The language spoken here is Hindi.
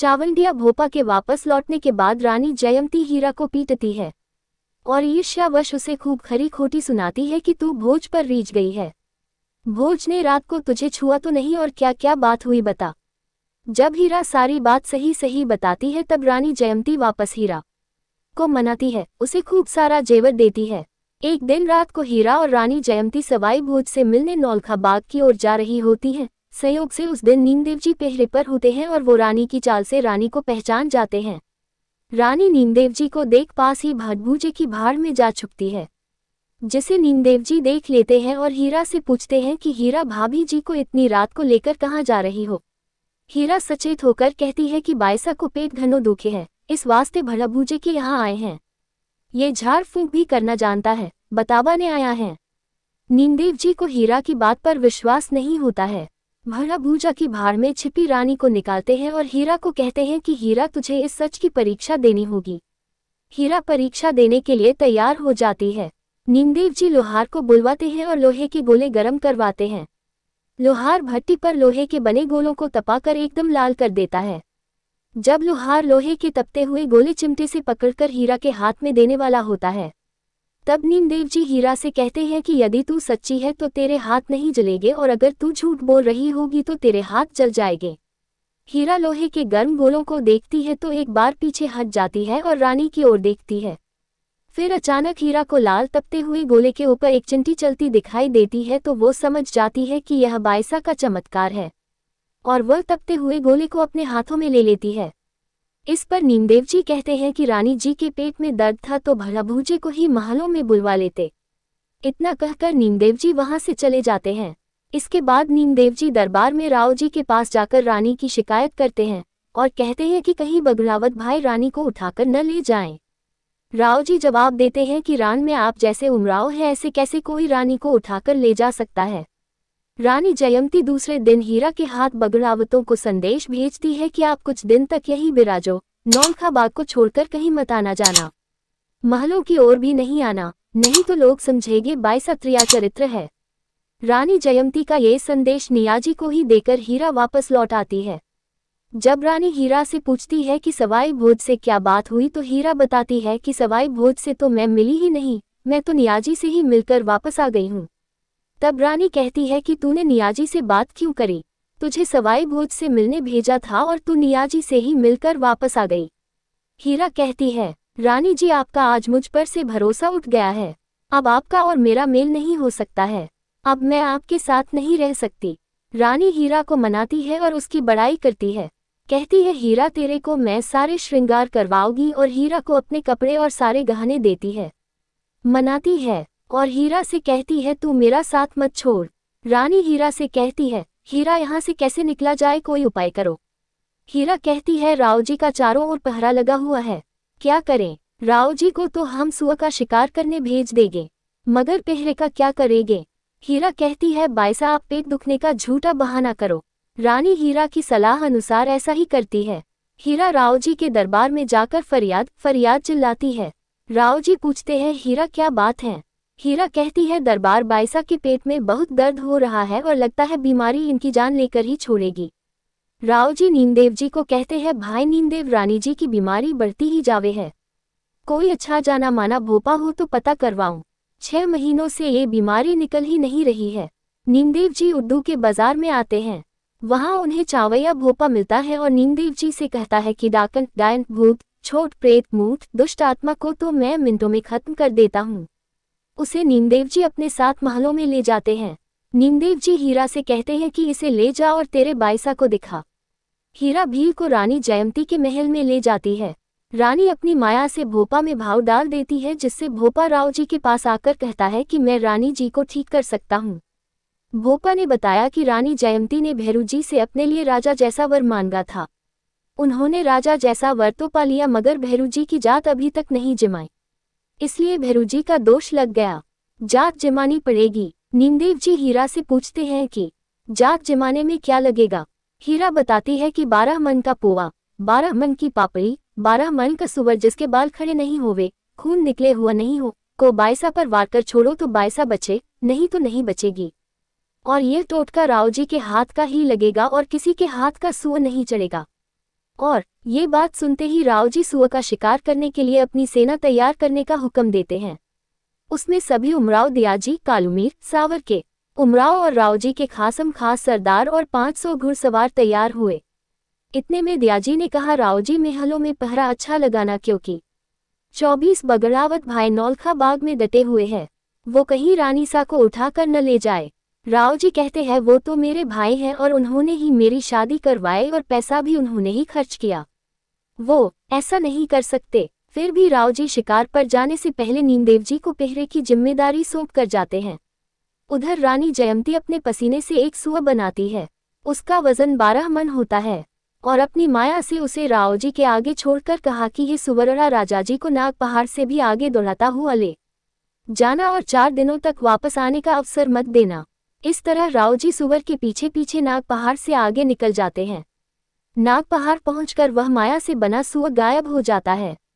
चावंडिया भोपा के वापस लौटने के बाद रानी जयंती हीरा को पीटती है और ईर्ष्यावश उसे खूब खरी खोटी सुनाती है कि तू भोज पर रीझ गई है भोज ने रात को तुझे छुआ तो नहीं और क्या क्या बात हुई बता जब हीरा सारी बात सही सही बताती है तब रानी जयंती वापस हीरा को मनाती है उसे खूब सारा जेवर देती है एक दिन रात को हीरा और रानी जयंती सवाई भोज से मिलने नौलखा बाग की ओर जा रही होती हैं संयोग से उस दिन नीमदेव जी पहरे पर होते हैं और वो रानी की चाल से रानी को पहचान जाते हैं रानी नीमदेव जी को देख पास ही भटभूजे की भाड़ में जा छुपती है जिसे नीमदेव जी देख लेते हैं और हीरा से पूछते हैं कि हीरा भाभी जी को इतनी रात को लेकर कहाँ जा रही हो हीरा सचेत होकर कहती है कि बायसा को पेट घनों दुखे हैं इस वास्ते भड़ाभूजे के यहाँ आए हैं ये झाड़ फूंक भी करना जानता है बतावा ने आया है नीमदेव जी को हीरा की बात पर विश्वास नहीं होता है भूजा की भार में छिपी रानी को निकालते हैं और हीरा को कहते हैं कि हीरा तुझे इस सच की परीक्षा देनी होगी हीरा परीक्षा देने के लिए तैयार हो जाती है नीमदेव जी लोहार को बुलवाते हैं और लोहे के गोले गर्म करवाते हैं लोहार भट्टी पर लोहे के बने गोलों को तपाकर एकदम लाल कर देता है जब लोहार लोहे के तपते हुए गोले चिमटे से पकड़कर हीरा के हाथ में देने वाला होता है तब नीमदेव जी हीरा से कहते हैं कि यदि तू सच्ची है तो तेरे हाथ नहीं जलेंगे और अगर तू झूठ बोल रही होगी तो तेरे हाथ जल जाएंगे हीरा लोहे के गर्म गोलों को देखती है तो एक बार पीछे हट जाती है और रानी की ओर देखती है फिर अचानक हीरा को लाल तपते हुए गोले के ऊपर एक चिंटी चलती दिखाई देती है तो वो समझ जाती है कि यह बायसा का चमत्कार है और वह तपते हुए गोले को अपने हाथों में ले लेती है इस पर नीमदेव जी कहते हैं कि रानी जी के पेट में दर्द था तो भूजे को ही महलों में बुलवा लेते इतना कहकर नीमदेव जी वहां से चले जाते हैं इसके बाद नीमदेव जी दरबार में राव जी के पास जाकर रानी की शिकायत करते हैं और कहते हैं कि कहीं बगुलावत भाई रानी को उठाकर न ले जाएं। राव जी जवाब देते हैं कि रान में आप जैसे उमराव है ऐसे कैसे कोई रानी को उठाकर ले जा सकता है रानी जयंती दूसरे दिन हीरा के हाथ बगड़ावतों को संदेश भेजती है कि आप कुछ दिन तक यही बिराजो नौखा बाग को छोड़कर कहीं मत आना जाना महलों की ओर भी नहीं आना नहीं तो लोग समझेंगे बाईस अत्रिया चरित्र है रानी जयंती का ये संदेश नियाजी को ही देकर हीरा वापस लौट आती है जब रानी हीरा से पूछती है कि सवाई भोज से क्या बात हुई तो हीरा बताती है कि सवाई भोज से तो मैं मिली ही नहीं मैं तो नियाजी से ही मिलकर वापस आ गई हूँ तब रानी कहती है कि तूने नियाजी से बात क्यों करी तुझे सवाई भोज से मिलने भेजा था और तू नियाजी से ही मिलकर वापस आ गई हीरा कहती है रानी जी आपका आज मुझ पर से भरोसा उठ गया है अब आपका और मेरा मेल नहीं हो सकता है अब मैं आपके साथ नहीं रह सकती रानी हीरा को मनाती है और उसकी बड़ाई करती है कहती है हीरा तेरे को मैं सारे श्रृंगार करवाऊंगी और हीरा को अपने कपड़े और सारे गहने देती है मनाती है और हीरा से कहती है तू मेरा साथ मत छोड़ रानी हीरा से कहती है हीरा यहाँ से कैसे निकला जाए कोई उपाय करो हीरा कहती है राव जी का चारों ओर पहरा लगा हुआ है क्या करें राव जी को तो हम सुअ का शिकार करने भेज देंगे मगर पहरे का क्या करेंगे हीरा कहती है बायसा आप पेट दुखने का झूठा बहाना करो रानी हीरा की सलाह अनुसार ऐसा ही करती है हीरा राव जी के दरबार में जाकर फरियाद फरियाद चिल्लाती है राव जी पूछते हैं हीरा क्या बात है हीरा कहती है दरबार बाइसा के पेट में बहुत दर्द हो रहा है और लगता है बीमारी इनकी जान लेकर ही छोड़ेगी राव जी नीमदेव जी को कहते हैं भाई नीमदेव रानी जी की बीमारी बढ़ती ही जावे है कोई अच्छा जाना माना भोपा हो तो पता करवाऊं छह महीनों से ये बीमारी निकल ही नहीं रही है नीमदेव जी उर्दू के बाजार में आते हैं वहाँ उन्हें चावैया भोपा मिलता है और नीमदेव जी से कहता है कि डाकन डायन भूत छोट प्रेत मूत दुष्ट आत्मा को तो मैं मिनटों में खत्म कर देता हूँ उसे नीमदेव जी अपने साथ महलों में ले जाते हैं नीमदेव जी हीरा से कहते हैं कि इसे ले जा और तेरे बाइसा को दिखा हीरा भील को रानी जयंती के महल में ले जाती है रानी अपनी माया से भोपा में भाव डाल देती है जिससे भोपा राव जी के पास आकर कहता है कि मैं रानी जी को ठीक कर सकता हूँ भोपा ने बताया कि रानी जयंती ने भैरू जी से अपने लिए राजा जैसा वर मांगा था उन्होंने राजा जैसा वर तो पा लिया मगर भैरू जी की जात अभी तक नहीं जिमाई इसलिए जी का दोष लग गया जात जमानी पड़ेगी नीमदेव जी हीरा से पूछते हैं कि जात जमाने में क्या लगेगा हीरा बताती है कि बारह मन का पोवा बारह मन की पापड़ी बारह मन का सुवर जिसके बाल खड़े नहीं होवे खून निकले हुआ नहीं हो को बायसा पर वार कर छोड़ो तो बायसा बचे नहीं तो नहीं बचेगी और ये टोटका राव जी के हाथ का ही लगेगा और किसी के हाथ का सुअ नहीं चढ़ेगा और ये बात सुनते ही रावजी सुअ का शिकार करने के लिए अपनी सेना तैयार करने का हुक्म देते हैं उसमें सभी उमराव दियाजी कालुमीर सावर के उमराव और रावजी के खासम खास सरदार और 500 घुड़सवार तैयार हुए इतने में दयाजी ने कहा रावजी महलों में पहरा अच्छा लगाना क्योंकि चौबीस बगड़ावत भाई नौलखा बाग में डटे हुए हैं वो कहीं रानी सा को उठाकर न ले जाए राव जी कहते हैं वो तो मेरे भाई हैं और उन्होंने ही मेरी शादी करवाए और पैसा भी उन्होंने ही खर्च किया वो ऐसा नहीं कर सकते फिर भी राव जी शिकार पर जाने से पहले नीमदेव जी को पहरे की जिम्मेदारी सौंप कर जाते हैं उधर रानी जयंती अपने पसीने से एक सुअ बनाती है उसका वजन बारह मन होता है और अपनी माया से उसे राव जी के आगे छोड़कर कहा कि ये सुवरणा राजा जी को नाग पहाड़ से भी आगे दौड़ाता हुआ ले जाना और चार दिनों तक वापस आने का अवसर मत देना इस तरह रावजी सुअर के पीछे पीछे नाग पहाड़ से आगे निकल जाते हैं नाग पहाड़ पहुंचकर वह माया से बना सुअर गायब हो जाता है